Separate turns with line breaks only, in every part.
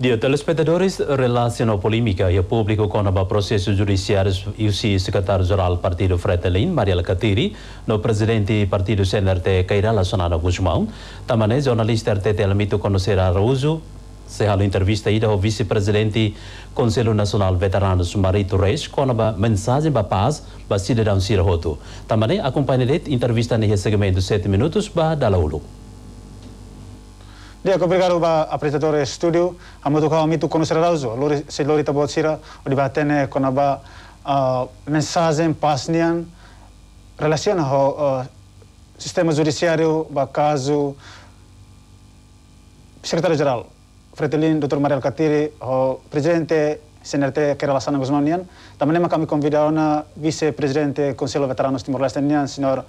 De telespectadores relacionam a polêmica e o público com o processo judiciário e o secretário-geral do Partido Fretelin, Mariela Catiri, no presidente do Partido CNRT, Cairala Sonana Guzmão. Também é jornalista RTT Alamito Conocer Araújo, será a entrevista ida ao vice-presidente do Conselho Nacional Veterano Marito Reis com a mensagem para paz para cidadão Sirahoto. Também acompanhe a entrevista neste segmento 7 minutos para Dalaulu. Lia, obrigado ba apresentador estúdio, a muito calma tu conocer rauzo. lori se lori tá botsira, o debatene conaba a mensagem pasnian relaciona ao sistema judiciário ba caso secretário jeral. Fretilin, Dr. Maria Katiri, o presidente CNRT Kerala Sana Guzmanian. Também kami convidaram a vice-presidente do Conselho Veteranos Timor-Leste, senhor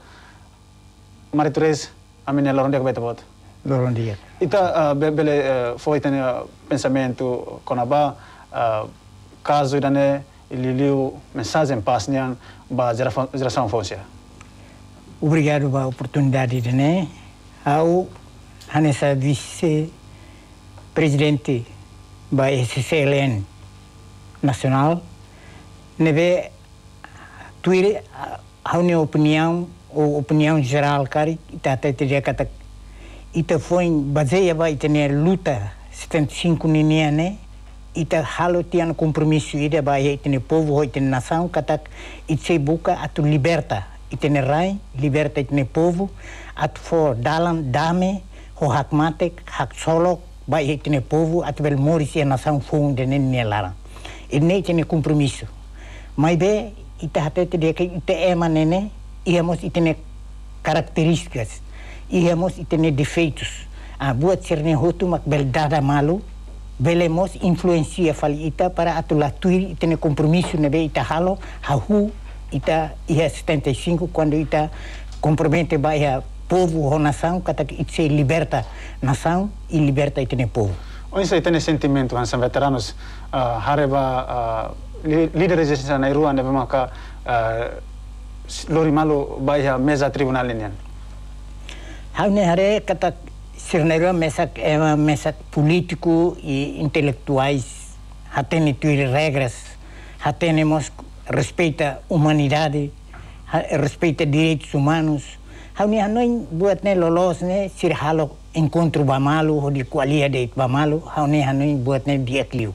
Marie Therese Aminel Larondia Kebetebot. Lorondia. Ita uh, bele uh, foi o ah, pensamento konaba uh, ah, caso irane ililiu mensagem pasnian ba geração, geração fonsia.
Obrigado pela oportunidade, né? Ao Hanessa vice-presidente da SCLN nacional, neve tuir ah, a minha opinião, ou opinião geral, cara, e até teria que ita foi baseia vai ter luta 75 ninhã né ita halo tian compromisso ida vai ter povo vai ter nação catac, it se a atu liberta itene rai liberta itene povo at for dalan dame ho hakmatek hak solok vai itene povo atu bel moris e nação funde nenia lara nem itene compromisso mas be ita hatete de que ita é manene íamos itene características íamos e ter defeitos. A boa tserne rotumak beldada malu, belemos influencia fali ita para atulatui e ter compromisso nebe ita halo, hahu ita ia 75 quando ita compromete baia povo ou nação, kata itse liberta nação e liberta itene povo.
Onde itene sentimento, hansan veteranos, uh, ah, hareba uh, ah, líderes na rua, nebe maka uh, lori malu baia mesa tribunal indiano.
Raunheré Cirneiro mesak mesa, um mesak político e intelectuais hatene tuir regras hatene mos respeita humanidade respeita direitos humanos unha hanoi buat ten lolos ne sir halo encontro bamalu hodi kualia de bamalu hauni hanoi buat dia diakliu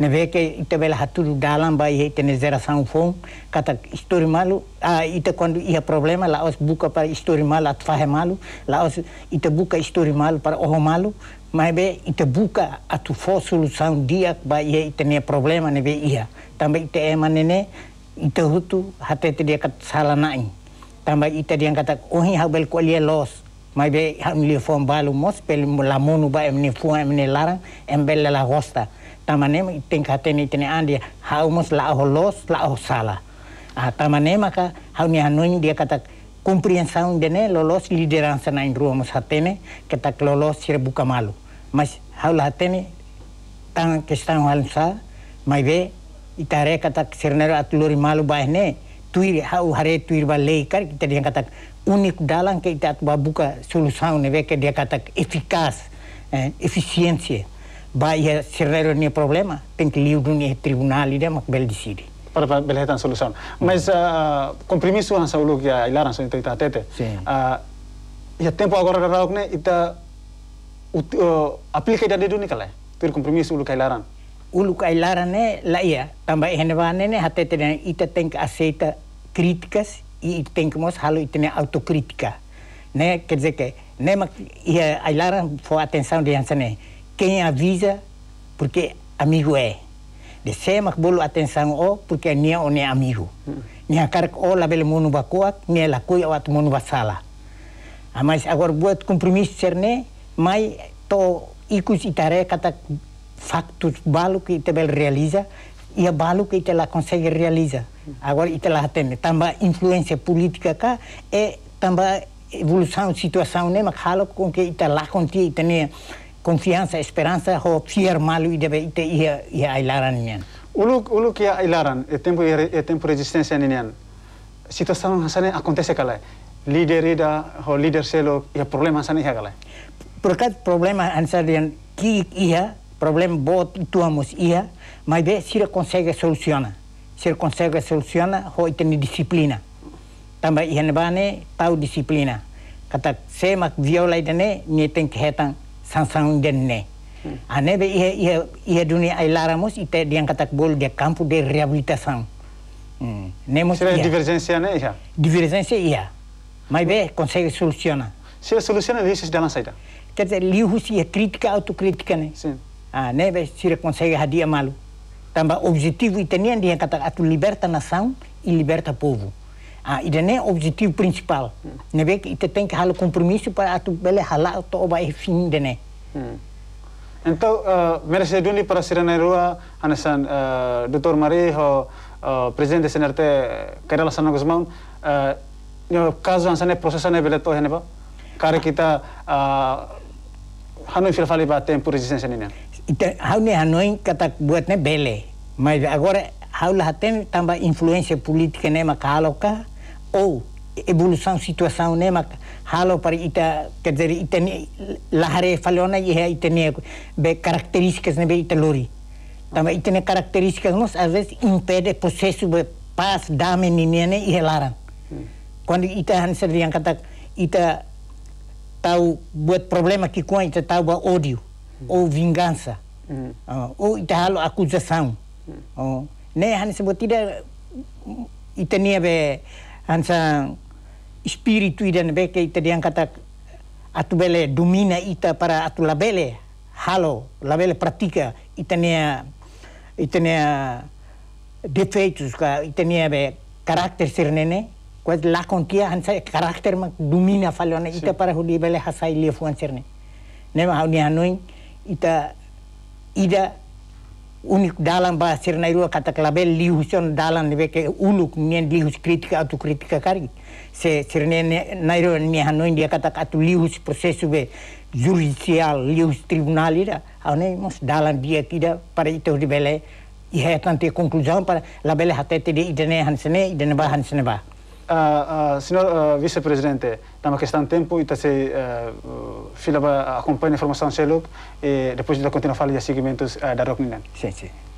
ne veke ite vela haturu dalam bayi ihe zera sang fong kata histori malu a ite quando ia problema laos os buka para histori malu at fahe malu laos os ite buka histori malu para oho malu mas be ite buka atu fosulu sang dia bayi ihe ite ne problema neve be ia também ite ema nene ite hutu hatete dia kat salah nain também ite dia kata ohi habel kualia los mai be hamli fon balu mos pel la monu ba emne fuan emne larang embelle la rosta Tamanema tingkaten itene andia hau mus la holos la sala ah tamane maka hau ni dia kata compreensão dene lolos liderança na indrua hatene kata lolos sir buka malu mas hau la hatene tan kestan halsa mai be itare kata sirnero atluri malu bahne tuir hau hare tuir ba leikar kita dia kata unik dalang kita buka solução neve ke dia kata efikas, eh, efisiensi e. vai ser não é problema, tem que ir no tribunal e demais que ele
Para ele ter é solução. Mas uh, compromisso na saúde que a Ilara são entrei tete. E ah, a tempo agora da Raukne, ita aplica ida dedo nikala. Ter compromisso a ulu Kailaran.
Ulu Kailaran né, lá ia, também renevane né, até ter ita tem que aceitar críticas e tem que mostrar e eh, tem autocrítica. Né? Quer dizer que, né, mas a Ilara foi atenção de antes, né? quem avisa, porque amigo é. De sema que bolo atenção o, oh, porque nem o nem amigo. Nem a cara oh, o lá pelo mundo bacoa, nem ela cuia o outro mundo basala. Ah, mas agora vou compromisso ser né, mas to icus itare kata factos balo que te bel realiza e a é balo que te la consegue realiza. Agora te la atende. Tamba influência política cá é tamba evolução situação né, mas com que te lá contia e confianța, esperanza, ho fierma malu de ite ia ia ailaran
nian. Uluk uluk ia ailaran, e tempo e tempo resistența nian. Situația hasane acontece calai. Lideri da ho lider selo ia problema hasane ia calai.
Perkat problema ansarian ki ia problem bot tuamus ia, mai be sira consegue soluționa. Sira consegue soluționa ho iteni disciplina. Tambah ihan bane tau disiplina. Kata semak violai dene nieten kehetang sanção de né. A neve ia, ia, ia do Ailáramos e tem um bol de campo de reabilitação. Hum. Será
divergência, né? Já?
Divergência, ia. Mas bem, consegue solucionar. Se soluciona, deixa de lançar. Quer dizer, livros é crítica, autocrítica, né? Sim. A ah, neve, se consegue radia malo. Também objetivo e tem de atu liberta nação e liberta povo. Ah, ide nem objektif principal. Hum. Não é que tem pa atu bele para bela oba e fim de né. Hum.
Então, uh, eh, merece duni para sirana rua anasan uh, eh, Dr. Mari ho uh, eh, presidente senarte Kerala sana Guzman uh, yo caso ansane prosesane to ya Kare kita uh, hanu filfali ba tempo resistência
nina. Então, hanu hanu kata buatnya bele. Mas agora lah tem tambah influência ne makalo makaloka. ou evolução situação né mas halo para ita quer dizer ita lahare falona e é ita be características né be ita lori também ita características nós às vezes impede processo be paz dame ninene né, e helaran quando ita hanser yang kata ita tahu buat problema que com ita tahu ódio ou vingança hum. ah, ou ita halo acusação hum. ah. né hanser buat tidak ita be antzan espiritu beke ite dian katak atu bele domina ita para atu labele halo labele pratika itenia itenia defeitus ka itenia be karakter sirnene kuat la kia hansa karakter domina falona ita para hudi bele hasai lia fuan sirne nema hau ni ita ida unik dalang ba sirna irua kata klabe dalang dalan nebeke uluk nien lihus kritika atu kritika kari se sirne nairo ni hanoin dia kata atu lihus prosesu be judicial lihus tribunal ira ane mos dalang dia kida para itu di bele iha tanti konklusion para la bele hatete di idene hansene idene ba hansene ba
Uh, uh, senhor uh, vice-presidente, estamos questão de tempo e está se uh, acompanha a informação Sherlock e depois de continuar a falar de seguimentos da Rock Sim, sim.